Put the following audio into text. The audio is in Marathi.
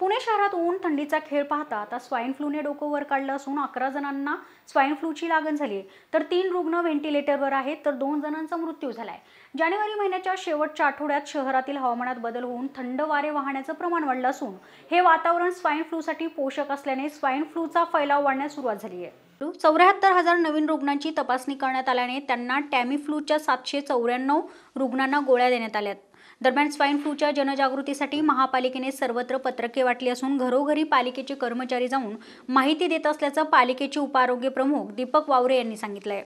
पुणे शहरात ऊन थंडीचा खेळ पाहता आता स्वाईन फ्लूने डोकं वर काढलं असून अकरा जणांना स्वाईन फ्लूची लागण झाली तर तीन रुग्ण व्हेंटिलेटरवर आहेत तर दोन जणांचा मृत्यू झालाय जानेवारी महिन्याच्या शेवटच्या आठवड्यात शहरातील हवामानात बदल होऊन थंड वारे वाहण्याचं प्रमाण वाढलं असून हे वातावरण स्वाईन फ्लूसाठी पोषक असल्याने स्वाईन फ्लूचा फैलाव वाढण्यास सुरुवात झाली आहे चौऱ्याहत्तर हजार नवीन रुग्णांची तपासणी करण्यात आल्याने त्यांना फ्लूच्या सातशे चौऱ्याण्णव रुग्णांना गोळ्या देण्यात आल्यात दरम्यान स्वाईन फ्लूच्या जनजागृतीसाठी महापालिकेने सर्वत्र पत्रके वाटली असून घरोघरी पालिकेचे कर्मचारी जाऊन माहिती देत असल्याचं पालिकेचे उपआरोग्य प्रमुख दीपक वावरे यांनी सांगितलं आहे